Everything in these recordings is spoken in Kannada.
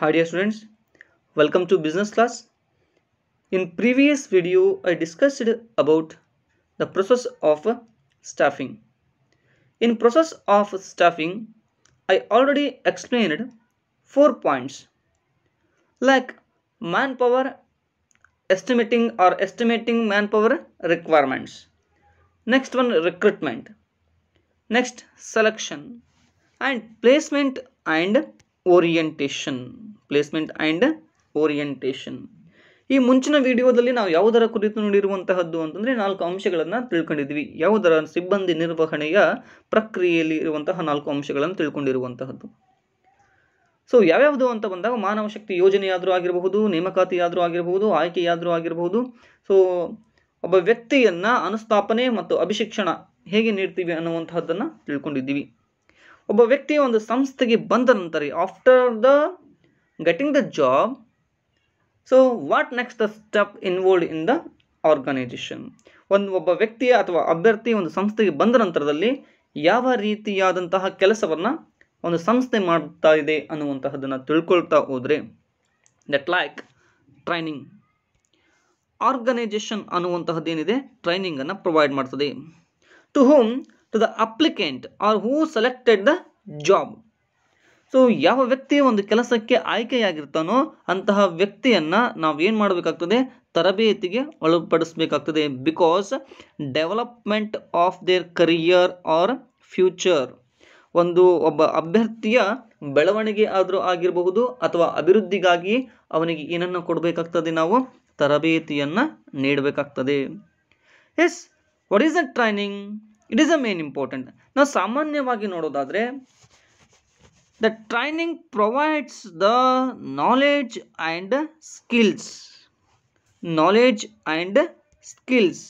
Hi dear students, welcome to business class. In previous video, I discussed about the process of staffing. In process of staffing, I already explained four points like manpower estimating or estimating manpower requirements. Next one recruitment. Next selection and placement and orientation placement and orientation ಈ ಮುಂಚಿನ ವಿಡಿಯೋದಲ್ಲಿ ನಾವು ಯಾವುದರ ಕುರಿತು ನೋಡಿರುವಂತಹದ್ದು ಅಂತಂದರೆ ನಾಲ್ಕು ಅಂಶಗಳನ್ನು ತಿಳ್ಕೊಂಡಿದ್ವಿ ಯಾವುದರ ಸಿಬ್ಬಂದಿ ನಿರ್ವಹಣೆಯ ಪ್ರಕ್ರಿಯೆಯಲ್ಲಿ ಇರುವಂತಹ ನಾಲ್ಕು ಅಂಶಗಳನ್ನು ತಿಳ್ಕೊಂಡಿರುವಂತಹದ್ದು ಸೊ ಯಾವ್ಯಾವುದು ಅಂತ ಬಂದಾಗ ಮಾನವ ಶಕ್ತಿ ಯೋಜನೆಯಾದರೂ ಆಗಿರಬಹುದು ನೇಮಕಾತಿಯಾದರೂ ಆಗಿರಬಹುದು ಆಯ್ಕೆಯಾದರೂ ಆಗಿರಬಹುದು ಸೊ ಒಬ್ಬ ವ್ಯಕ್ತಿಯನ್ನು ಅನುಸ್ಥಾಪನೆ ಮತ್ತು ಅಭಿಶಿಕ್ಷಣ ಹೇಗೆ ನೀಡ್ತೀವಿ ಅನ್ನುವಂತಹದ್ದನ್ನು ತಿಳ್ಕೊಂಡಿದ್ದೀವಿ ಒಬ್ಬ ವ್ಯಕ್ತಿ ಒಂದು ಸಂಸ್ಥೆಗೆ ಬಂದ ನಂತರ after the getting the job so what next the step involved in the organisation ಒಂದು ಒಬ್ಬ ವ್ಯಕ್ತಿ ಅಥವಾ ಅಭ್ಯರ್ಥಿ ಒಂದು ಸಂಸ್ಥೆಗೆ ಬಂದ ನಂತರದಲ್ಲಿ ಯಾವ ರೀತಿಯಾದಂತಹ ಕೆಲಸವನ್ನು ಒಂದು ಸಂಸ್ಥೆ ಮಾಡ್ತಾ ಇದೆ ಅನ್ನುವಂತಹದ್ದನ್ನು ತಿಳ್ಕೊಳ್ತಾ ಹೋದರೆ ದಟ್ ಲೈಕ್ ಟ್ರೈನಿಂಗ್ ಆರ್ಗನೈಜೇಷನ್ ಅನ್ನುವಂತಹದ್ದೇನಿದೆ ಟ್ರೈನಿಂಗನ್ನು ಪ್ರೊವೈಡ್ ಮಾಡ್ತದೆ to whom to the applicant are who selected the job so ಯಾವ ವ್ಯಕ್ತಿ ಒಂದು ಕೆಲಸಕ್ಕೆ ಆಯ್ಕೆಯಾಗಿರ್ತಾನೋ ಅಂತಹ ವ್ಯಕ್ತಿಯನ್ನು ನಾವು ಏನು ಮಾಡಬೇಕಾಗ್ತದೆ ತರಬೇತಿಗೆ ಒಳಪಡಿಸಬೇಕಾಗ್ತದೆ because development of their career or future ಒಂದು ಒಬ್ಬ ಅಭ್ಯರ್ಥಿಯ ಬೆಳವಣಿಗೆ ಆದರೂ ಆಗಿರಬಹುದು ಅಥವಾ ಅಭಿವೃದ್ಧಿಗಾಗಿ ಅವನಿಗೆ ಏನನ್ನು ಕೊಡಬೇಕಾಗ್ತದೆ ನಾವು ತರಬೇತಿಯನ್ನು ನೀಡಬೇಕಾಗ್ತದೆ yes what is a training it is a main important ನಾವು ಸಾಮಾನ್ಯವಾಗಿ ನೋಡೋದಾದರೆ the training provides the knowledge and skills knowledge and skills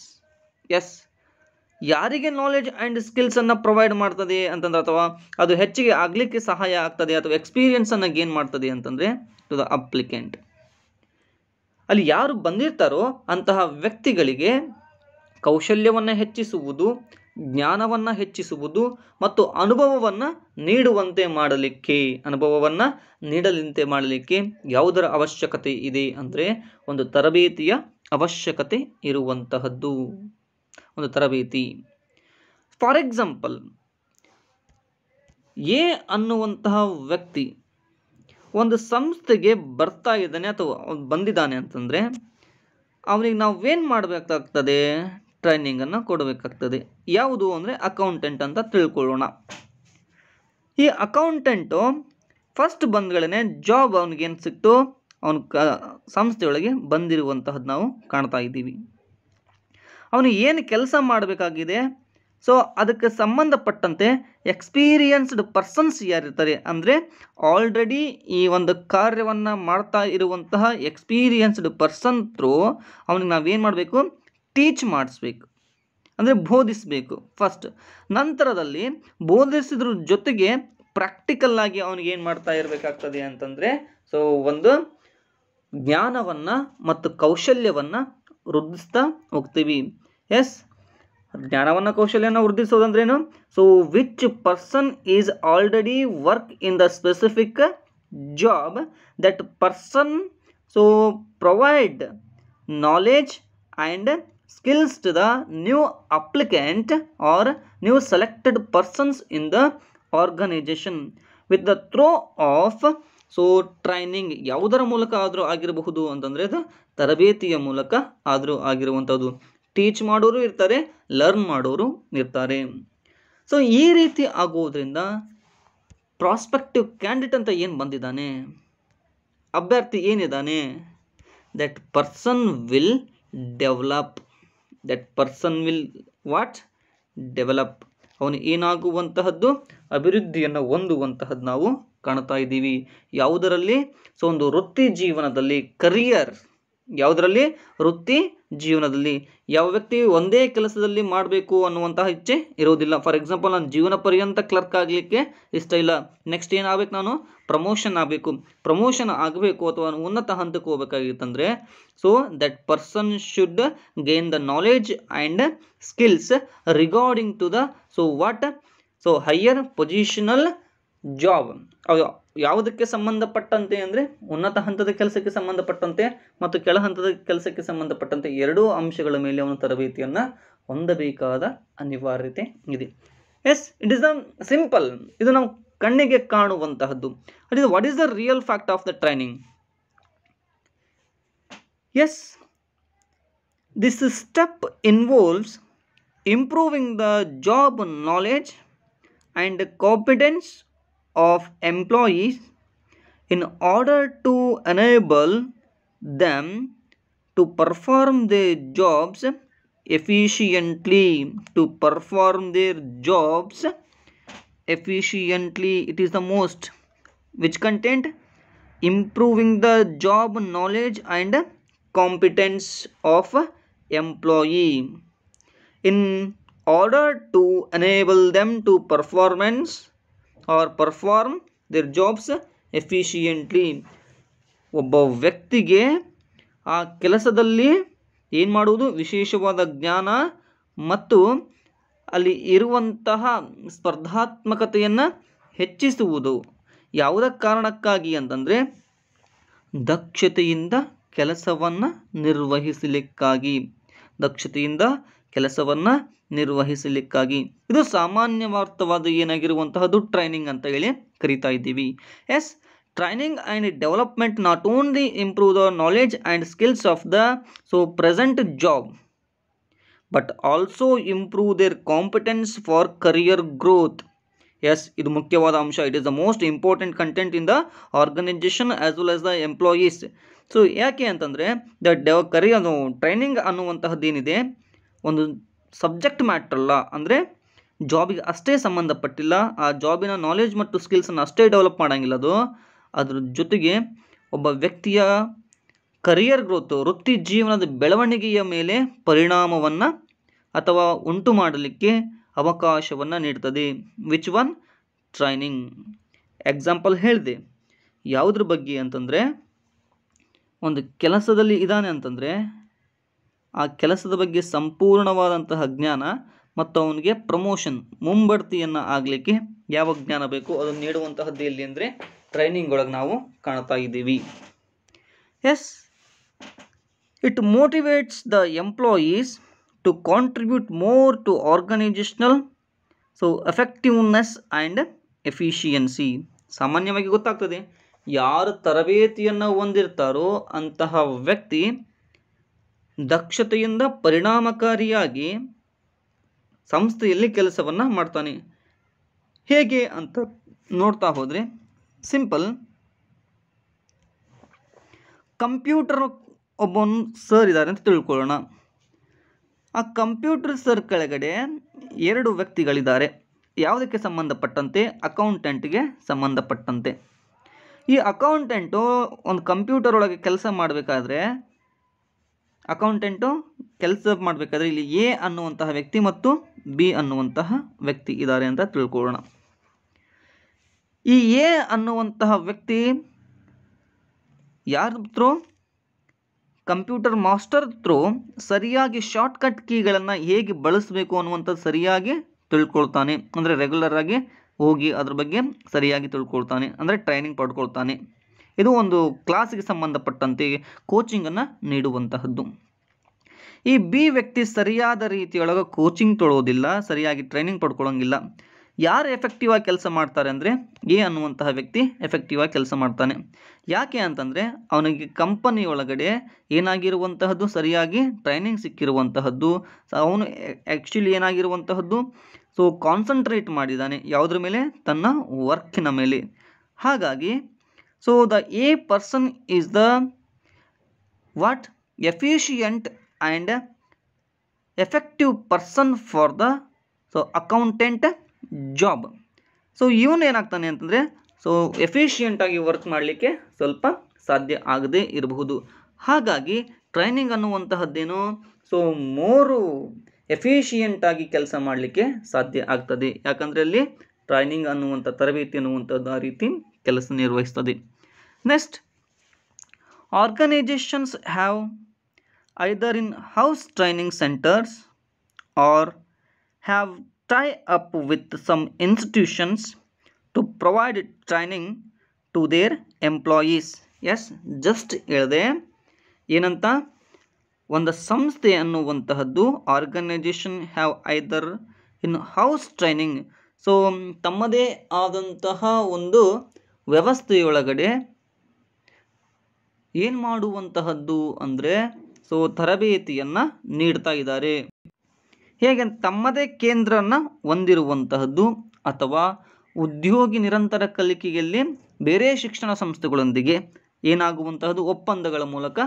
yes ಯಾರಿಗೆ ನಾಲೆಜ್ ಆ್ಯಂಡ್ ಸ್ಕಿಲ್ಸನ್ನು ಪ್ರೊವೈಡ್ ಮಾಡ್ತದೆ ಅಂತಂದ್ರೆ ಅಥವಾ ಅದು ಹೆಚ್ಚಿಗೆ ಆಗಲಿಕ್ಕೆ ಸಹಾಯ ಆಗ್ತದೆ ಅಥವಾ ಎಕ್ಸ್ಪೀರಿಯನ್ಸನ್ನು ಗೇನ್ ಮಾಡ್ತದೆ ಅಂತಂದರೆ ಟು ದ ಅಪ್ಲಿಕೆಂಟ್ ಅಲ್ಲಿ ಯಾರು ಬಂದಿರ್ತಾರೋ ಅಂತಹ ವ್ಯಕ್ತಿಗಳಿಗೆ ಕೌಶಲ್ಯವನ್ನು ಹೆಚ್ಚಿಸುವುದು ಜ್ಞಾನವನ್ನು ಹೆಚ್ಚಿಸುವುದು ಮತ್ತು ಅನುಭವವನ್ನು ನೀಡುವಂತೆ ಮಾಡಲಿಕ್ಕೆ ಅನುಭವವನ್ನು ನೀಡಲಿಂತೆ ಮಾಡಲಿಕ್ಕೆ ಯಾವುದರ ಅವಶ್ಯಕತೆ ಇದೆ ಅಂದರೆ ಒಂದು ತರಬೇತಿಯ ಅವಶ್ಯಕತೆ ಇರುವಂತಹದ್ದು ಒಂದು ತರಬೇತಿ ಫಾರ್ ಎಕ್ಸಾಂಪಲ್ ಎ ಅನ್ನುವಂತಹ ವ್ಯಕ್ತಿ ಒಂದು ಸಂಸ್ಥೆಗೆ ಬರ್ತಾ ಇದ್ದಾನೆ ಅಥವಾ ಬಂದಿದ್ದಾನೆ ಅಂತಂದರೆ ಅವನಿಗೆ ನಾವು ಏನು ಮಾಡಬೇಕಾಗ್ತದೆ ಟ್ರೈನಿಂಗನ್ನು ಕೊಡಬೇಕಾಗ್ತದೆ ಯಾವುದು ಅಂದರೆ ಅಕೌಂಟೆಂಟ್ ಅಂತ ತಿಳ್ಕೊಳ್ಳೋಣ ಈ ಅಕೌಂಟೆಂಟು ಫಸ್ಟ್ ಬಂದ್ಗಳೇ ಜಾಬ್ ಅವನಿಗೇನು ಸಿಕ್ತು ಅವನ ಕ ಸಂಸ್ಥೆಯೊಳಗೆ ಬಂದಿರುವಂತಹದ್ದು ನಾವು ಕಾಣ್ತಾ ಇದ್ದೀವಿ ಅವನು ಏನು ಕೆಲಸ ಮಾಡಬೇಕಾಗಿದೆ ಸೊ ಅದಕ್ಕೆ ಸಂಬಂಧಪಟ್ಟಂತೆ ಎಕ್ಸ್ಪೀರಿಯನ್ಸ್ಡ್ ಪರ್ಸನ್ಸ್ ಯಾರಿರ್ತಾರೆ ಅಂದರೆ ಆಲ್ರೆಡಿ ಈ ಒಂದು ಕಾರ್ಯವನ್ನು ಮಾಡ್ತಾ ಇರುವಂತಹ ಎಕ್ಸ್ಪೀರಿಯನ್ಸ್ಡ್ ಪರ್ಸನ್ ಥ್ರೂ ಅವನಿಗೆ ನಾವೇನು ಮಾಡಬೇಕು ಟೀಚ್ ಮಾಡಿಸ್ಬೇಕು ಅಂದರೆ ಬೋಧಿಸಬೇಕು ಫಸ್ಟ್ ನಂತರದಲ್ಲಿ ಬೋಧಿಸಿದ್ರ ಜೊತೆಗೆ ಪ್ರಾಕ್ಟಿಕಲ್ ಆಗಿ ಅವನಿಗೆ ಏನು ಮಾಡ್ತಾ ಇರಬೇಕಾಗ್ತದೆ ಅಂತಂದರೆ ಸೊ ಒಂದು ಜ್ಞಾನವನ್ನು ಮತ್ತು ಕೌಶಲ್ಯವನ್ನು ವೃದ್ಧಿಸ್ತಾ ಹೋಗ್ತೀವಿ ಎಸ್ ಜ್ಞಾನವನ್ನು ಕೌಶಲ್ಯವನ್ನು ವೃದ್ಧಿಸೋದಂದ್ರೇನು so which person is already work in the specific job that person so provide knowledge and skills to the new applicant or new selected persons in the organization with the throw of so training ಯಾವುದರ ಮೂಲಕ ಆದರೂ ಆಗಿರಬಹುದು ಅಂತಂದರೆ ಅದು ತರಬೇತಿಯ ಮೂಲಕ ಆದರೂ ಆಗಿರುವಂಥದ್ದು ಟೀಚ್ ಮಾಡೋರು ಇರ್ತಾರೆ ಲರ್ನ್ ಮಾಡೋರು ಇರ್ತಾರೆ ಸೊ ಈ ರೀತಿ ಆಗುವುದರಿಂದ ಪ್ರಾಸ್ಪೆಕ್ಟಿವ್ ಕ್ಯಾಂಡಿಡೇಟ್ ಅಂತ ಏನು ಬಂದಿದ್ದಾನೆ ಅಭ್ಯರ್ಥಿ ಏನಿದ್ದಾನೆ that person will develop that person will what develop ಅವನು ಏನಾಗುವಂತಹದ್ದು ಅಭಿವೃದ್ಧಿಯನ್ನು ಹೊಂದುವಂತಹದ್ದು ನಾವು ಕಾಣ್ತಾ ಇದ್ದೀವಿ ಯಾವುದರಲ್ಲಿ ಸೊ ಒಂದು ವೃತ್ತಿ ಜೀವನದಲ್ಲಿ ಕರಿಯರ್ ಯಾವುದರಲ್ಲಿ ವೃತ್ತಿ ಜೀವನದಲ್ಲಿ ಯಾವ ವ್ಯಕ್ತಿ ಒಂದೇ ಕೆಲಸದಲ್ಲಿ ಮಾಡಬೇಕು ಅನ್ನುವಂತಹ ಇಚ್ಛೆ ಇರೋದಿಲ್ಲ ಫಾರ್ ಎಕ್ಸಾಂಪಲ್ ನಾನು ಜೀವನ ಪರ್ಯಂತ ಕ್ಲರ್ಕ್ ಆಗಲಿಕ್ಕೆ ಇಷ್ಟ ಇಲ್ಲ ನೆಕ್ಸ್ಟ್ ಏನಾಗಬೇಕು ನಾನು ಪ್ರಮೋಷನ್ ಆಗಬೇಕು ಪ್ರಮೋಷನ್ ಆಗಬೇಕು ಅಥವಾ ಉನ್ನತ ಹಂತಕ್ಕೆ ಹೋಗಬೇಕಾಗಿತ್ತಂದರೆ so that person should gain the knowledge and skills regarding to the so what so higher positional job ಯಾವುದಕ್ಕೆ ಸಂಬಂಧಪಟ್ಟಂತೆ ಅಂದರೆ ಉನ್ನತ ಹಂತದ ಕೆಲಸಕ್ಕೆ ಸಂಬಂಧಪಟ್ಟಂತೆ ಮತ್ತು ಕೆಳ ಹಂತದ ಕೆಲಸಕ್ಕೆ ಸಂಬಂಧಪಟ್ಟಂತೆ ಎರಡೂ ಅಂಶಗಳ ಮೇಲೆ ಅವನ ತರಬೇತಿಯನ್ನು ಹೊಂದಬೇಕಾದ ಅನಿವಾರ್ಯತೆ ಇದೆ yes it is a simple ಇದು ನಾವು ಕಣ್ಣಿಗೆ ಕಾಣುವಂತಹದ್ದು at is what is the real fact of the training yes this step involves improving the job knowledge and competence of employees in order to enable them to perform their jobs efficiently to perform their jobs efficiently it is the most which content improving the job knowledge and competence of employee in order to enable them to performance or perform their jobs efficiently ಒಬ್ಬ ವ್ಯಕ್ತಿಗೆ ಆ ಕೆಲಸದಲ್ಲಿ ಏನು ಮಾಡುವುದು ವಿಶೇಷವಾದ ಜ್ಞಾನ ಮತ್ತು ಅಲ್ಲಿ ಇರುವಂತಹ ಸ್ಪರ್ಧಾತ್ಮಕತೆಯನ್ನು ಹೆಚ್ಚಿಸುವುದು ಯಾವುದಕ್ಕೆ ಕಾರಣಕ್ಕಾಗಿ ಅಂತಂದರೆ ದಕ್ಷತೆಯಿಂದ ಕೆಲಸವನ್ನು ನಿರ್ವಹಿಸಲಿಕ್ಕಾಗಿ ದಕ್ಷತೆಯಿಂದ ಕೆಲಸವನ್ನು ನಿರ್ವಹಿಸಲಿಕ್ಕಾಗಿ ಇದು ಸಾಮಾನ್ಯವಾರ್ಥವಾದ ಏನಾಗಿರುವಂತಹದ್ದು ಟ್ರೈನಿಂಗ್ ಅಂತ ಹೇಳಿ ಕರಿತಾ ಇದ್ದೀವಿ yes training and development not only improve the knowledge and skills of the so present job but also improve their competence for career growth yes ಇದು ಮುಖ್ಯವಾದ ಅಂಶ it is the most important content in the organisation as well as the employees so ಯಾಕೆ ಅಂತಂದರೆ ದ ಡೆವ ಕರಿಯರ್ ಟ್ರೈನಿಂಗ್ ಅನ್ನುವಂತಹದ್ದೇನಿದೆ ಏನಿದೆ ಒಂದು ಸಬ್ಜೆಕ್ಟ್ ಮ್ಯಾಟ್ರಲ್ಲ ಅಂದರೆ ಜಾಬಿಗೆ ಅಷ್ಟೇ ಸಂಬಂಧಪಟ್ಟಿಲ್ಲ ಆ ಜಾಬಿನ ನಾಲೆಜ್ ಮತ್ತು ಸ್ಕಿಲ್ಸನ್ನು ಅಷ್ಟೇ ಡೆವಲಪ್ ಮಾಡೋಂಗಿಲ್ಲ ಅದು ಅದ್ರ ಜೊತೆಗೆ ಒಬ್ಬ ವ್ಯಕ್ತಿಯ ಕರಿಯರ್ ಗ್ರೋತು ವೃತ್ತಿ ಜೀವನದ ಬೆಳವಣಿಗೆಯ ಮೇಲೆ ಪರಿಣಾಮವನ್ನು ಅಥವಾ ಉಂಟು ಮಾಡಲಿಕ್ಕೆ ಅವಕಾಶವನ್ನು ನೀಡ್ತದೆ ವಿಚ್ ಒನ್ ಟ್ರೈನಿಂಗ್ ಎಕ್ಸಾಂಪಲ್ ಹೇಳಿದೆ ಯಾವುದ್ರ ಬಗ್ಗೆ ಅಂತಂದರೆ ಒಂದು ಕೆಲಸದಲ್ಲಿ ಇದ್ದಾನೆ ಅಂತಂದರೆ ಆ ಕೆಲಸದ ಬಗ್ಗೆ ಸಂಪೂರ್ಣವಾದಂತಹ ಜ್ಞಾನ ಮತ್ತು ಅವನಿಗೆ ಪ್ರಮೋಷನ್ ಮುಂಬಡ್ತಿಯನ್ನು ಆಗಲಿಕ್ಕೆ ಯಾವ ಜ್ಞಾನ ಬೇಕು ಅದನ್ನು ನೀಡುವಂತಹದ್ದು ಎಲ್ಲಿ ಅಂದರೆ ಟ್ರೈನಿಂಗ್ ಒಳಗೆ ನಾವು ಕಾಣ್ತಾ ಇದ್ದೀವಿ yes it motivates the employees to contribute more to organisational so effectiveness and efficiency ಸಾಮಾನ್ಯವಾಗಿ ಗೊತ್ತಾಗ್ತದೆ ಯಾರು ತರಬೇತಿಯನ್ನು ಹೊಂದಿರ್ತಾರೋ ಅಂತಹ ವ್ಯಕ್ತಿ ದಕ್ಷತೆಯಿಂದ ಪರಿಣಾಮಕಾರಿಯಾಗಿ ಸಂಸ್ಥೆಯಲ್ಲಿ ಕೆಲಸವನ್ನು ಮಾಡ್ತಾನೆ ಹೇಗೆ ಅಂತ ನೋಡ್ತಾ ಹೋದರೆ ಸಿಂಪಲ್ ಕಂಪ್ಯೂಟರ್ ಒಬ್ಬನು ಸರ್ ಇದ್ದಾರೆ ಅಂತ ತಿಳ್ಕೊಳ್ಳೋಣ ಆ ಕಂಪ್ಯೂಟರ್ ಸರ್ ಕೆಳಗಡೆ ಎರಡು ವ್ಯಕ್ತಿಗಳಿದ್ದಾರೆ ಯಾವುದಕ್ಕೆ ಸಂಬಂಧಪಟ್ಟಂತೆ ಅಕೌಂಟೆಂಟ್ಗೆ ಸಂಬಂಧಪಟ್ಟಂತೆ ಈ ಅಕೌಂಟೆಂಟು ಒಂದು ಕಂಪ್ಯೂಟರ್ ಒಳಗೆ ಕೆಲಸ ಮಾಡಬೇಕಾದ್ರೆ ಅಕೌಂಟೆಂಟು ಕೆಲಸ ಮಾಡಬೇಕಾದ್ರೆ ಇಲ್ಲಿ ಎ ಅನ್ನುವಂತಹ ವ್ಯಕ್ತಿ ಮತ್ತು ಬಿ ಅನ್ನುವಂತಹ ವ್ಯಕ್ತಿ ಇದ್ದಾರೆ ಅಂತ ತಿಳ್ಕೊಳ್ಳೋಣ ಈ ಎ ಅನ್ನುವಂತಹ ವ್ಯಕ್ತಿ ಯಾರ ಥ್ರೂ ಕಂಪ್ಯೂಟರ್ ಮಾಸ್ಟರ್ ಥ್ರೂ ಸರಿಯಾಗಿ ಶಾರ್ಟ್ಕಟ್ ಕೀಗಳನ್ನು ಹೇಗೆ ಬಳಸಬೇಕು ಅನ್ನುವಂಥದ್ದು ಸರಿಯಾಗಿ ತಿಳ್ಕೊಳ್ತಾನೆ ಅಂದರೆ ಆಗಿ ಹೋಗಿ ಅದ್ರ ಬಗ್ಗೆ ಸರಿಯಾಗಿ ತಿಳ್ಕೊಳ್ತಾನೆ ಅಂದರೆ ಟ್ರೈನಿಂಗ್ ಪಡ್ಕೊಳ್ತಾನೆ ಇದು ಒಂದು ಕ್ಲಾಸ್ಗೆ ಸಂಬಂಧಪಟ್ಟಂತೆ ಕೋಚಿಂಗನ್ನು ನೀಡುವಂತಹದ್ದು ಈ ಬಿ ವ್ಯಕ್ತಿ ಸರಿಯಾದ ರೀತಿಯೊಳಗೆ ಕೋಚಿಂಗ್ ತೊಳೋದಿಲ್ಲ ಸರಿಯಾಗಿ ಟ್ರೈನಿಂಗ್ ಪಡ್ಕೊಳ್ಳೋಂಗಿಲ್ಲ ಯಾರು ಎಫೆಕ್ಟಿವ್ ಆಗಿ ಕೆಲಸ ಮಾಡ್ತಾರೆ ಅಂದರೆ ಎ ಅನ್ನುವಂತಹ ವ್ಯಕ್ತಿ ಎಫೆಕ್ಟಿವ್ ಆಗಿ ಕೆಲಸ ಮಾಡ್ತಾನೆ ಯಾಕೆ ಅಂತಂದರೆ ಅವನಿಗೆ ಕಂಪನಿ ಒಳಗಡೆ ಏನಾಗಿರುವಂತಹದ್ದು ಸರಿಯಾಗಿ ಟ್ರೈನಿಂಗ್ ಸಿಕ್ಕಿರುವಂತಹದ್ದು ಅವನು ಆ್ಯಕ್ಚುಲಿ ಏನಾಗಿರುವಂತಹದ್ದು ಸೊ ಕಾನ್ಸಂಟ್ರೇಟ್ ಮಾಡಿದ್ದಾನೆ ಯಾವುದ್ರ ಮೇಲೆ ತನ್ನ ವರ್ಕಿನ ಮೇಲೆ ಹಾಗಾಗಿ so the A person is the what efficient and effective person for the so accountant job so ಇವನು ಏನಾಗ್ತಾನೆ ಅಂತಂದರೆ ಸೊ ಎಫಿಷಿಯೆಂಟಾಗಿ ವರ್ಕ್ ಮಾಡಲಿಕ್ಕೆ ಸ್ವಲ್ಪ ಸಾಧ್ಯ ಆಗದೇ ಇರಬಹುದು ಹಾಗಾಗಿ ಟ್ರೈನಿಂಗ್ ಅನ್ನುವಂತಹದ್ದೇನು ಸೊ ಮೋರು ಎಫಿಷಿಯಂಟಾಗಿ ಕೆಲಸ ಮಾಡಲಿಕ್ಕೆ ಸಾಧ್ಯ ಆಗ್ತದೆ ಯಾಕಂದರೆ ಅಲ್ಲಿ ಟ್ರೈನಿಂಗ್ ಅನ್ನುವಂಥ ತರಬೇತಿ ಅನ್ನುವಂಥದ್ದು ಆ ರೀತಿ ಕೆಲಸ ನಿರ್ವಹಿಸ್ತದೆ next organisations have either in house training centres or have tie up with some institutions to provide training to their employees yes just ಹೇಳಿದೆ ಏನಂತ ಒಂದು ಸಂಸ್ಥೆ ಅನ್ನುವಂತಹದ್ದು organisation have either in house training so ತಮ್ಮದೇ ಆದಂತಹ ಒಂದು ವ್ಯವಸ್ಥೆಯೊಳಗಡೆ ಏನು ಮಾಡುವಂತಹದ್ದು ಅಂದರೆ ಸೊ ತರಬೇತಿಯನ್ನ ನೀಡ್ತಾ ಇದ್ದಾರೆ ಹೇಗೆ ತಮ್ಮದೇ ಕೇಂದ್ರನ ಹೊಂದಿರುವಂತಹದ್ದು ಅಥವಾ ಉದ್ಯೋಗಿ ನಿರಂತರ ಕಲಿಕೆಯಲ್ಲಿ ಬೇರೆ ಶಿಕ್ಷಣ ಸಂಸ್ಥೆಗಳೊಂದಿಗೆ ಏನಾಗುವಂತಹದ್ದು ಒಪ್ಪಂದಗಳ ಮೂಲಕ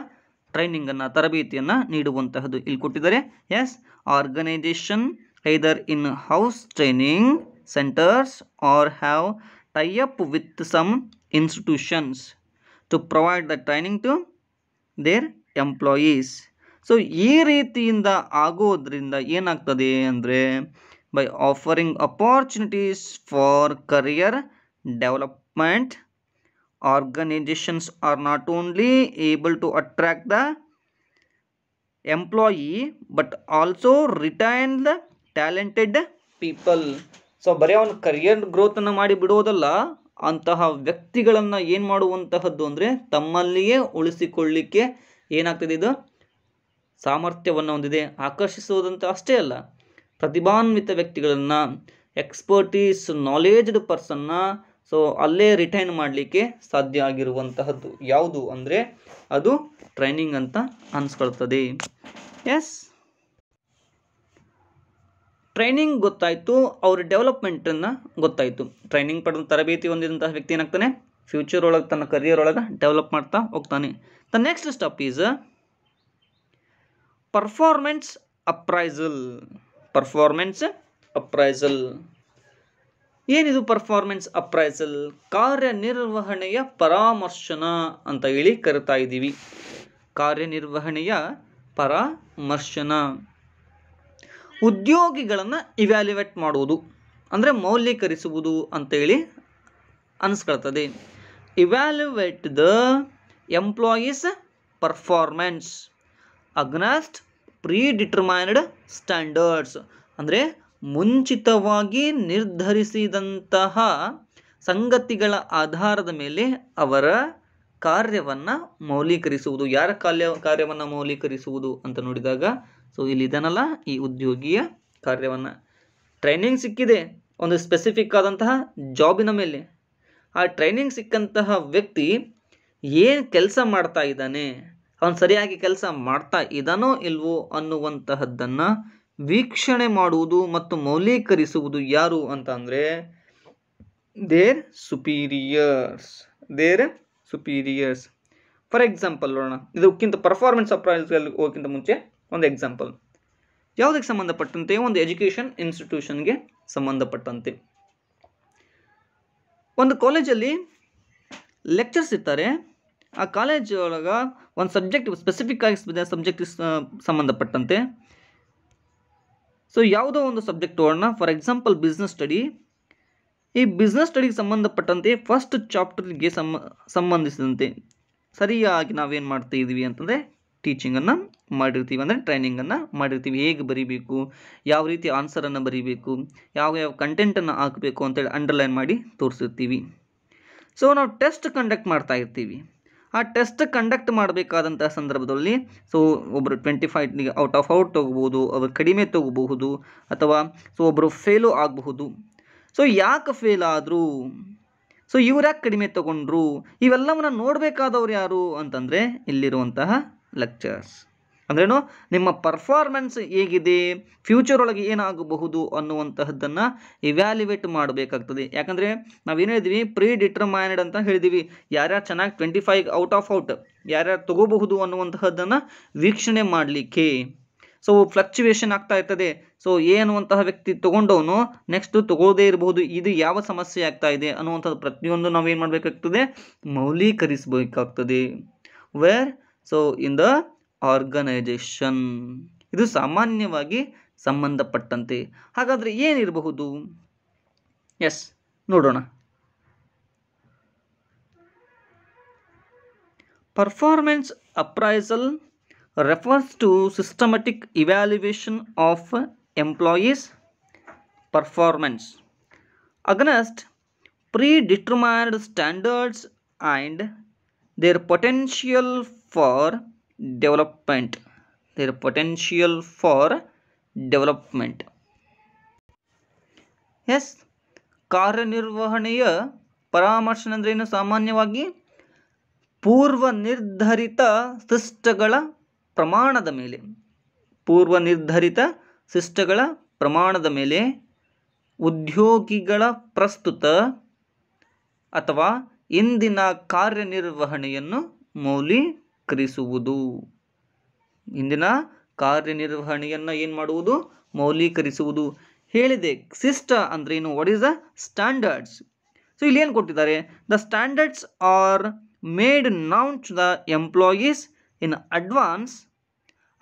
ಟ್ರೈನಿಂಗನ್ನು ತರಬೇತಿಯನ್ನು ನೀಡುವಂತಹದ್ದು ಇಲ್ಲಿ ಕೊಟ್ಟಿದ್ದಾರೆ yes organisation either in house training centres or have tie up with some institutions to provide the training to their employees so ಈ ರೀತಿಯಿಂದ ಆಗೋದ್ರಿಂದ ಏನಾಗ್ತದೆ ಅಂದರೆ by offering opportunities for career development organisations are not only able to attract the employee but also retain the talented people so ಬರೀ ಅವನ ಕರಿಯರ್ ಗ್ರೋತನ್ನು ಮಾಡಿ ಬಿಡೋದಲ್ಲ ಅಂತಹ ವ್ಯಕ್ತಿಗಳನ್ನು ಏನು ಮಾಡುವಂತಹದ್ದು ಅಂದರೆ ತಮ್ಮಲ್ಲಿಯೇ ಉಳಿಸಿಕೊಳ್ಳಿಕ್ಕೆ ಏನಾಗ್ತದೆ ಇದು ಸಾಮರ್ಥ್ಯವನ್ನು ಹೊಂದಿದೆ ಆಕರ್ಷಿಸುವುದಂತ ಅಷ್ಟೇ ಅಲ್ಲ ಪ್ರತಿಭಾನ್ವಿತ ವ್ಯಕ್ತಿಗಳನ್ನು ಎಕ್ಸ್ಪರ್ಟೀಸ್ ನಾಲೇಜ್ಡ್ ಪರ್ಸನ್ನ ಸೊ ಅಲ್ಲೇ ರಿಟೈನ್ ಮಾಡಲಿಕ್ಕೆ ಸಾಧ್ಯ ಆಗಿರುವಂತಹದ್ದು ಯಾವುದು ಅಂದರೆ ಅದು ಟ್ರೈನಿಂಗ್ ಅಂತ ಅನಿಸ್ಕೊಳ್ತದೆ ಎಸ್ ಟ್ರೈನಿಂಗ್ ಗೊತ್ತಾಯಿತು ಅವ್ರ ಡೆವಲಪ್ಮೆಂಟನ್ನು ಗೊತ್ತಾಯಿತು ಟ್ರೈನಿಂಗ್ ಪಡೆದ ತರಬೇತಿ ಹೊಂದಿದಂತಹ ವ್ಯಕ್ತಿ ಏನಾಗ್ತಾನೆ ಫ್ಯೂಚರ್ ಒಳಗೆ ತನ್ನ ಕರಿಯರ್ ಒಳಗೆ ಡೆವಲಪ್ ಮಾಡ್ತಾ ಹೋಗ್ತಾನೆ the next step is performance appraisal performance appraisal ಏನಿದು ಪರ್ಫಾರ್ಮೆನ್ಸ್ ಅಪ್ರೈಸಲ್ ಕಾರ್ಯನಿರ್ವಹಣೆಯ ಪರಾಮರ್ಶನ ಅಂತ ಹೇಳಿ ಕರಿತಾ ಇದ್ದೀವಿ ಕಾರ್ಯನಿರ್ವಹಣೆಯ ಪರಾಮರ್ಶನ ಉದ್ಯೋಗಿಗಳನ್ನು ಇವ್ಯಾಲ್ಯುವೇಟ್ ಮಾಡುವುದು ಅಂದರೆ ಮೌಲ್ಯೀಕರಿಸುವುದು ಅಂತೇಳಿ ಅನಿಸ್ಕೊಳ್ತದೆ evaluate the employees performance against pre determined standards ಅಂದರೆ ಮುಂಚಿತವಾಗಿ ನಿರ್ಧರಿಸಿದಂತಹ ಸಂಗತಿಗಳ ಆಧಾರದ ಮೇಲೆ ಅವರ ಕಾರ್ಯವನ್ನು ಮೌಲ್ಯೀಕರಿಸುವುದು ಯಾರ ಕಾರ್ಯ ಕಾರ್ಯವನ್ನು ಮೌಲ್ಯೀಕರಿಸುವುದು ಅಂತ ನೋಡಿದಾಗ ಸೊ ಇಲ್ಲಿ ಇದನ್ನಲ್ಲ ಈ ಉದ್ಯೋಗಿಯ ಕಾರ್ಯವನ್ನು ಟ್ರೈನಿಂಗ್ ಸಿಕ್ಕಿದೆ ಒಂದು ಸ್ಪೆಸಿಫಿಕ್ ಆದಂತಹ ಜಾಬಿನ ಮೇಲೆ ಆ ಟ್ರೈನಿಂಗ್ ಸಿಕ್ಕಂತಹ ವ್ಯಕ್ತಿ ಏನು ಕೆಲಸ ಮಾಡ್ತಾ ಇದ್ದಾನೆ ಅವನು ಸರಿಯಾಗಿ ಕೆಲಸ ಮಾಡ್ತಾ ಇದ್ದಾನೋ ಇಲ್ವೋ ಅನ್ನುವಂತಹದ್ದನ್ನು ವೀಕ್ಷಣೆ ಮಾಡುವುದು ಮತ್ತು ಮೌಲ್ಯೀಕರಿಸುವುದು ಯಾರು ಅಂತ ಅಂದರೆ their superiors their superiors for example ನೋಡೋಣ ಇದಕ್ಕಿಂತ ಪರ್ಫಾರ್ಮೆನ್ಸ್ ಸಪ್ರೈಸ್ ಹೋಗೋಕ್ಕಿಂತ ಮುಂಚೆ ಒಂದು ಎಕ್ಸಾಂಪಲ್ ಯಾವುದಕ್ಕೆ ಸಂಬಂಧಪಟ್ಟಂತೆ ಒಂದು ಎಜುಕೇಷನ್ ಇನ್ಸ್ಟಿಟ್ಯೂಷನ್ಗೆ ಸಂಬಂಧಪಟ್ಟಂತೆ ಒಂದು ಕಾಲೇಜಲ್ಲಿ ಲೆಕ್ಚರ್ಸ್ ಇರ್ತಾರೆ ಆ ಕಾಲೇಜ್ ಒಳಗೆ ಒಂದು ಸಬ್ಜೆಕ್ಟ್ ಸ್ಪೆಸಿಫಿಕ್ ಆಗಿ ಸಬ್ಜೆಕ್ಟ್ ಸಂಬಂಧಪಟ್ಟಂತೆ ಸೊ ಯಾವುದೋ ಒಂದು ಸಬ್ಜೆಕ್ಟ್ ತೋಗೋಣ ಫಾರ್ ಎಕ್ಸಾಂಪಲ್ ಬಿಸ್ನೆಸ್ ಸ್ಟಡಿ ಈ ಬಿಸ್ನೆಸ್ ಸ್ಟಡಿಗೆ ಸಂಬಂಧಪಟ್ಟಂತೆ ಫಸ್ಟ್ ಚಾಪ್ಟರ್ಗೆ ಸಂಬಂಧಿಸಿದಂತೆ ಸರಿಯಾಗಿ ನಾವೇನು ಮಾಡ್ತಾ ಇದ್ದೀವಿ ಅಂತಂದರೆ ಟೀಚಿಂಗನ್ನು ಮಾಡಿರ್ತೀವಿ ಅಂದರೆ ಟ್ರೈನಿಂಗನ್ನು ಮಾಡಿರ್ತೀವಿ ಹೇಗೆ ಬರೀಬೇಕು ಯಾವ ರೀತಿ ಆನ್ಸರನ್ನು ಬರೀಬೇಕು ಯಾವ ಯಾವ ಕಂಟೆಂಟನ್ನು ಹಾಕಬೇಕು ಅಂತೇಳಿ ಅಂಡರ್ಲೈನ್ ಮಾಡಿ ತೋರಿಸಿರ್ತೀವಿ ಸೊ ನಾವು ಟೆಸ್ಟ್ ಕಂಡಕ್ಟ್ ಮಾಡ್ತಾ ಇರ್ತೀವಿ ಆ ಟೆಸ್ಟ್ ಕಂಡಕ್ಟ್ ಮಾಡಬೇಕಾದಂಥ ಸಂದರ್ಭದಲ್ಲಿ ಸೊ ಒಬ್ಬರು ಟ್ವೆಂಟಿ ಫೈವ್ಗೆ ಔಟ್ ಆಫ್ ಔಟ್ ತೊಗೋಬೋದು ಅವರು ಕಡಿಮೆ ತೊಗೋಬಹುದು ಅಥವಾ ಸೊ ಒಬ್ಬರು ಫೇಲು ಆಗಬಹುದು ಸೊ ಯಾಕೆ ಫೇಲ್ ಆದರು ಸೊ ಇವ್ರು ಯಾಕೆ ಕಡಿಮೆ ತೊಗೊಂಡ್ರು ಇವೆಲ್ಲವನ್ನು ನೋಡಬೇಕಾದವ್ರು ಯಾರು ಅಂತಂದರೆ ಇಲ್ಲಿರುವಂತಹ ಲೆಕ್ಚರ್ಸ್ ಅಂದ್ರೇನು ನಿಮ್ಮ ಪರ್ಫಾರ್ಮೆನ್ಸ್ ಹೇಗಿದೆ ಫ್ಯೂಚರ್ ಒಳಗೆ ಏನಾಗಬಹುದು ಅನ್ನುವಂತಹದ್ದನ್ನು ಇವ್ಯಾಲ್ಯುವೇಟ್ ಮಾಡಬೇಕಾಗ್ತದೆ ಯಾಕಂದರೆ ನಾವೇನು ಹೇಳಿದ್ವಿ ಪ್ರೀ ಡಿಟರ್ಮೈನ್ಡ್ ಅಂತ ಹೇಳಿದ್ವಿ ಯಾರ್ಯಾರು ಚೆನ್ನಾಗಿ twenty five out of out ಯಾರ್ಯಾರು ತಗೋಬಹುದು ಅನ್ನುವಂತಹದ್ದನ್ನು ವೀಕ್ಷಣೆ ಮಾಡಲಿಕ್ಕೆ ಸೊ ಫ್ಲಕ್ಚುವೇಷನ್ ಆಗ್ತಾ ಇರ್ತದೆ ಸೊ ಅನ್ನುವಂತಹ ವ್ಯಕ್ತಿ ತೊಗೊಂಡವನು ನೆಕ್ಸ್ಟ್ ತಗೋದೇ ಇರಬಹುದು ಇದು ಯಾವ ಸಮಸ್ಯೆ ಆಗ್ತಾ ಇದೆ ಅನ್ನುವಂಥದ್ದು ಪ್ರತಿಯೊಂದು ಏನು ಮಾಡಬೇಕಾಗ್ತದೆ ಮೌಲ್ಯೀಕರಿಸಬೇಕಾಗ್ತದೆ where so in the organisation ಇದು ಸಾಮಾನ್ಯವಾಗಿ ಸಂಬಂಧಪಟ್ಟಂತೆ ಹಾಗಾದರೆ ಏನಿರಬಹುದು ಎಸ್ ನೋಡೋಣ performance appraisal refers to systematic evaluation of employees performance against pre determined standards and their potential for development their potential for development yes ಕಾರ್ಯನಿರ್ವಹಣೆಯ ಪರಾಮರ್ಶನ ಏನು ಸಾಮಾನ್ಯವಾಗಿ ಪೂರ್ವ ನಿರ್ಧರಿತ ಸಿಸ್ಟಗಳ ಪ್ರಮಾಣದ ಮೇಲೆ ಪೂರ್ವ ನಿರ್ಧರಿತ ಸಿಸ್ಟಗಳ ಪ್ರಮಾಣದ ಮೇಲೆ ಉದ್ಯೋಗಿಗಳ ಪ್ರಸ್ತುತ ಅಥವಾ ಇಂದಿನ ಕಾರ್ಯನಿರ್ವಹಣೆಯನ್ನು ಮೌಲೀಕರಿಸುವುದು ಇಂದಿನ ಕಾರ್ಯನಿರ್ವಹಣೆಯನ್ನು ಏನು ಮಾಡುವುದು ಮೌಲೀಕರಿಸುವುದು ಹೇಳಿದೆ ಸಿಸ್ಟ ಅಂದರೆ ಏನು what is the standards so ಇಲ್ಲಿ ಏನು ಕೊಟ್ಟಿದ್ದಾರೆ the standards are made known to the employees in advance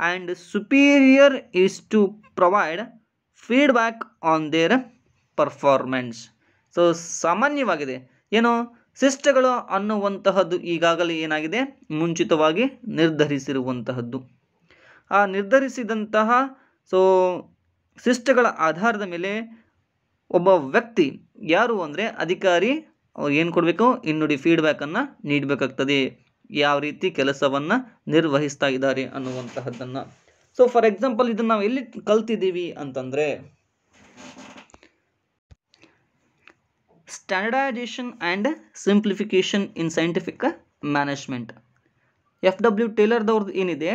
and superior is to provide feedback on their performance so ಸಾಮಾನ್ಯವಾಗಿದೆ ಏನು ಶಿಷ್ಟಗಳು ಅನ್ನುವಂತಹದ್ದು ಈಗಾಗಲೇ ಏನಾಗಿದೆ ಮುಂಚಿತವಾಗಿ ನಿರ್ಧರಿಸಿರುವಂತಹದ್ದು ಆ ನಿರ್ಧರಿಸಿದಂತಹ ಸೊ ಶಿಷ್ಟಗಳ ಆಧಾರದ ಮೇಲೆ ಒಬ್ಬ ವ್ಯಕ್ತಿ ಯಾರು ಅಂದರೆ ಅಧಿಕಾರಿ ಅವ್ರು ಏನು ಕೊಡಬೇಕು ಇನ್ನುಡಿ ಫೀಡ್ಬ್ಯಾಕನ್ನು ನೀಡಬೇಕಾಗ್ತದೆ ಯಾವ ರೀತಿ ಕೆಲಸವನ್ನು ನಿರ್ವಹಿಸ್ತಾ ಇದ್ದಾರೆ ಅನ್ನುವಂತಹದ್ದನ್ನು ಸೊ ಫಾರ್ ಎಕ್ಸಾಂಪಲ್ ಇದನ್ನು ನಾವು ಎಲ್ಲಿ ಕಲ್ತಿದ್ದೀವಿ ಅಂತಂದರೆ standardisation and simplification in scientific management F W ಟೇಲರ್ದವ್ರದ್ದು ಏನಿದೆ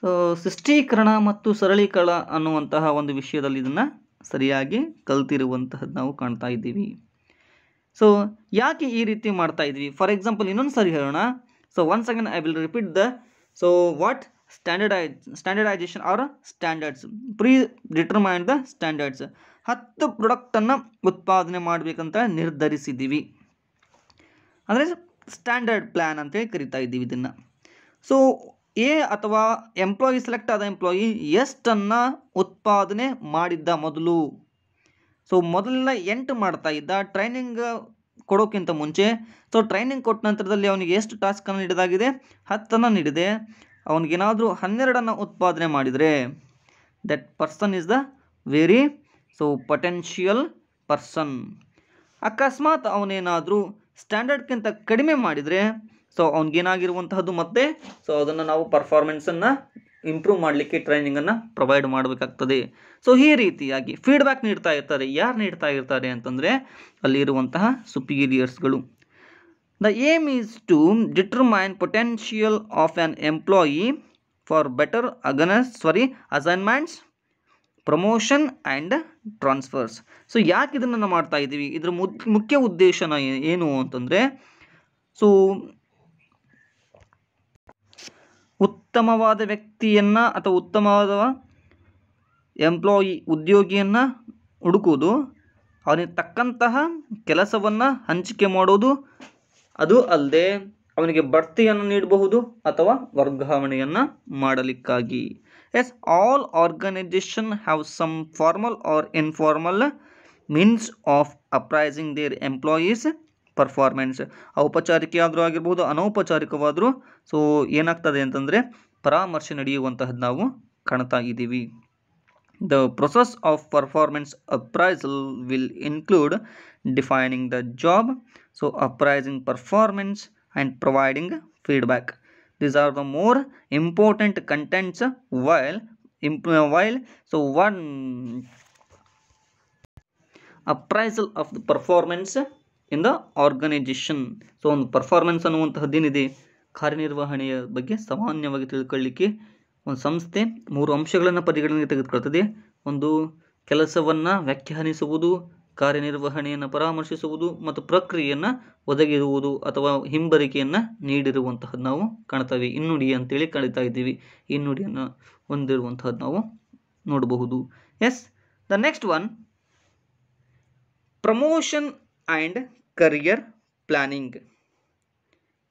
ಸೊ ಸೃಷ್ಟೀಕರಣ ಮತ್ತು ಸರಳೀಕರಣ ಅನ್ನುವಂತಹ ಒಂದು ವಿಷಯದಲ್ಲಿ ಇದನ್ನು ಸರಿಯಾಗಿ ಕಲ್ತಿರುವಂತಹದ್ದು ನಾವು ಕಾಣ್ತಾ ಇದ್ದೀವಿ ಸೊ ಯಾಕೆ ಈ ರೀತಿ ಮಾಡ್ತಾ ಇದ್ವಿ ಫಾರ್ ಎಕ್ಸಾಂಪಲ್ ಇನ್ನೊಂದು ಸರಿ ಹೇಳೋಣ so once again I will repeat the so what standardise standardisation or standards pre determine the standards ಹತ್ತು ಪ್ರೊಡಕ್ಟನ್ನು ಉತ್ಪಾದನೆ ಮಾಡಬೇಕಂತ ನಿರ್ಧರಿಸಿದ್ದೀವಿ ಅಂದರೆ ಸ್ಟ್ಯಾಂಡರ್ಡ್ ಪ್ಲ್ಯಾನ್ ಅಂತೇಳಿ ಕರಿತಾ ಇದ್ದೀವಿ ಇದನ್ನು ಸೊ ಎ ಅಥವಾ ಎಂಪ್ಲಾಯಿ ಸೆಲೆಕ್ಟ್ ಆದ ಎಂಪ್ಲಾಯಿ ಎಷ್ಟನ್ನು ಉತ್ಪಾದನೆ ಮಾಡಿದ್ದ ಮೊದಲು ಸೊ ಮೊದಲೆಲ್ಲ ಎಂಟು ಮಾಡ್ತಾ ಇದ್ದ ಟ್ರೈನಿಂಗ್ ಕೊಡೋಕ್ಕಿಂತ ಮುಂಚೆ ಸೊ ಟ್ರೈನಿಂಗ್ ಕೊಟ್ಟ ನಂತರದಲ್ಲಿ ಅವನಿಗೆ ಎಷ್ಟು ಟಾಸ್ಕನ್ನು ನೀಡಿದಾಗಿದೆ ಹತ್ತನ್ನು ನೀಡಿದೆ ಅವನಿಗೇನಾದರೂ ಹನ್ನೆರಡನ್ನು ಉತ್ಪಾದನೆ ಮಾಡಿದರೆ that person is the very so potential person ಅಕಸ್ಮಾತ್ ಅವನೇನಾದರೂ ಸ್ಟ್ಯಾಂಡರ್ಡ್ಗಿಂತ ಕಡಿಮೆ ಮಾಡಿದರೆ ಸೊ ಅವ್ನಿಗೇನಾಗಿರುವಂತಹದ್ದು ಮತ್ತೆ ಸೊ ಅದನ್ನು ನಾವು ಪರ್ಫಾರ್ಮೆನ್ಸನ್ನು ಇಂಪ್ರೂವ್ ಮಾಡಲಿಕ್ಕೆ ಟ್ರೈನಿಂಗನ್ನು ಪ್ರೊವೈಡ್ ಮಾಡಬೇಕಾಗ್ತದೆ ಸೊ ಈ ರೀತಿಯಾಗಿ ಫೀಡ್ಬ್ಯಾಕ್ ನೀಡ್ತಾ ಇರ್ತಾರೆ ಯಾರು ನೀಡ್ತಾ ಇರ್ತಾರೆ ಅಂತಂದರೆ ಅಲ್ಲಿರುವಂತಹ ಸುಪೀರಿಯರ್ಸ್ಗಳು the aim is to determine potential of an employee for better against sorry assignments promotion and transfers so ಯಾಕೆ ಇದನ್ನು ಮಾಡ್ತಾ ಇದ್ದೀವಿ ಇದರ ಮುಖ್ಯ ಉದ್ದೇಶನ ಏನು ಅಂತಂದರೆ ಸೊ ಉತ್ತಮವಾದ ವ್ಯಕ್ತಿಯನ್ನು ಅಥವಾ ಉತ್ತಮವಾದ ಎಂಪ್ಲಾಯಿ ಉದ್ಯೋಗಿಯನ್ನು ಹುಡುಕುವುದು ಅವನಿಗೆ ತಕ್ಕಂತಹ ಕೆಲಸವನ್ನು ಹಂಚಿಕೆ ಮಾಡೋದು ಅದು ಅಲ್ಲದೆ ಅವನಿಗೆ ಬಡ್ತಿಯನ್ನು ನೀಡಬಹುದು ಅಥವಾ ವರ್ಗಾವಣೆಯನ್ನು ಮಾಡಲಿಕ್ಕಾಗಿ yes all organization have some formal or informal means of appraising their employees performance ಔಪಚಾರಿಕ ಆಗಿರ್ಬೋದು ಅನೌಪಚಾರಿಕವಾದರೂ ಸೊ ಏನಾಗ್ತದೆ ಅಂತಂದರೆ ಪರಾಮರ್ಶೆ ನಡೆಯುವಂತಹದ್ದು ನಾವು ಕಾಣ್ತಾ ಇದ್ದೀವಿ the process of performance appraisal will include defining the job so appraising performance and providing feedback these are the more important contents while ಇಂಪ್ while so one appraisal of the performance in the organisation so ಒಂದು ಪರ್ಫಾರ್ಮೆನ್ಸ್ ಅನ್ನುವಂತಹದ್ದೇನಿದೆ ಕಾರ್ಯನಿರ್ವಹಣೆಯ ಬಗ್ಗೆ ಸಾಮಾನ್ಯವಾಗಿ ತಿಳ್ಕೊಳ್ಳಿಕ್ಕೆ ಒಂದು ಸಂಸ್ಥೆ ಮೂರು ಅಂಶಗಳನ್ನು ಪರಿಗಣನೆಗೆ ತೆಗೆದುಕೊಳ್ತದೆ ಒಂದು ಕೆಲಸವನ್ನು ವ್ಯಾಖ್ಯಾನಿಸುವುದು ಕಾರ್ಯನಿರ್ವಹಣೆಯನ್ನು ಪರಾಮರ್ಶಿಸುವುದು ಮತ್ತು ಪ್ರಕ್ರಿಯೆಯನ್ನು ಒದಗಿರುವುದು ಅಥವಾ ಹಿಂಬರಿಕೆಯನ್ನು ನೀಡಿರುವಂತಹದ್ದು ನಾವು ಕಾಣ್ತೇವೆ ಇನ್ನುಡಿ ಅಂತೇಳಿ ಕಳೀತಾ ಇದ್ದೀವಿ ಇನ್ನುಡಿಯನ್ನು ಹೊಂದಿರುವಂತಹದ್ದು ನಾವು ನೋಡಬಹುದು yes the next one promotion and career planning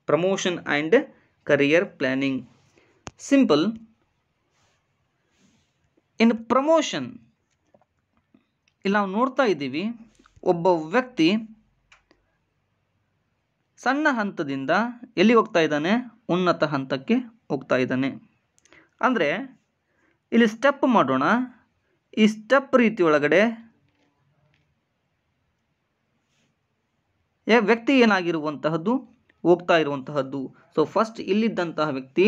promotion and career planning simple in promotion ಇಲ್ಲಿ ನಾವು ನೋಡ್ತಾ ಇದ್ದೀವಿ ಒಬ್ಬ ವ್ಯಕ್ತಿ ಸಣ್ಣ ಹಂತದಿಂದ ಎಲ್ಲಿ ಹೋಗ್ತಾ ಇದ್ದಾನೆ ಉನ್ನತ ಹಂತಕ್ಕೆ ಹೋಗ್ತಾ ಇದ್ದಾನೆ ಅಂದರೆ ಇಲ್ಲಿ ಸ್ಟೆಪ್ ಮಾಡೋಣ ಈ ಸ್ಟೆಪ್ ರೀತಿ ಒಳಗಡೆ ವ್ಯಕ್ತಿ ಏನಾಗಿರುವಂತಹದ್ದು ಹೋಗ್ತಾ ಇರುವಂತಹದ್ದು ಸೊ ಫಸ್ಟ್ ಇಲ್ಲಿದ್ದಂತಹ ವ್ಯಕ್ತಿ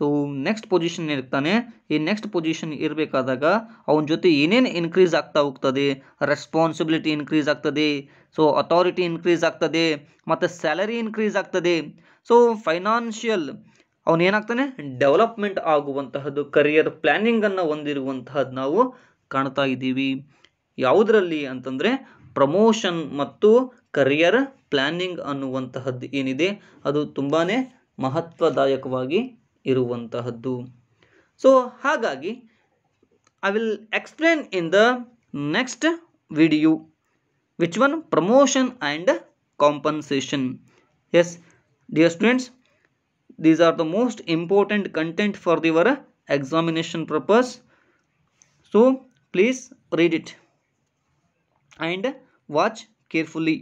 ಸೊ ನೆಕ್ಸ್ಟ್ ಪೊಸಿಷನ್ ಇರ್ತಾನೆ ಈ ನೆಕ್ಸ್ಟ್ ಪೊಸಿಷನ್ ಇರಬೇಕಾದಾಗ ಅವನ ಜೊತೆ ಏನೇನು ಇನ್ಕ್ರೀಸ್ ಆಗ್ತಾ ಹೋಗ್ತದೆ ರೆಸ್ಪಾನ್ಸಿಬಿಲಿಟಿ ಇನ್ಕ್ರೀಸ್ ಆಗ್ತದೆ ಸೊ ಅಥಾರಿಟಿ ಇನ್ಕ್ರೀಸ್ ಆಗ್ತದೆ ಮತ್ತು ಸ್ಯಾಲರಿ ಇನ್ಕ್ರೀಸ್ ಆಗ್ತದೆ ಸೊ ಫೈನಾನ್ಷಿಯಲ್ ಅವನೇನಾಗ್ತಾನೆ ಡೆವಲಪ್ಮೆಂಟ್ ಆಗುವಂತಹದ್ದು ಕರಿಯರ್ ಪ್ಲ್ಯಾನಿಂಗನ್ನು ಹೊಂದಿರುವಂತಹದ್ದು ನಾವು ಕಾಣ್ತಾ ಇದ್ದೀವಿ ಯಾವುದರಲ್ಲಿ ಅಂತಂದರೆ ಪ್ರಮೋಷನ್ ಮತ್ತು ಕರಿಯರ್ ಪ್ಲ್ಯಾನಿಂಗ್ ಅನ್ನುವಂತಹದ್ದು ಏನಿದೆ ಅದು ತುಂಬಾ ಮಹತ್ವದಾಯಕವಾಗಿ ಇರುವಂತಹದ್ದು ಸೊ ಹಾಗಾಗಿ I will explain in the next video which one promotion and compensation yes dear students these are the most important content for their examination purpose so please read it and watch carefully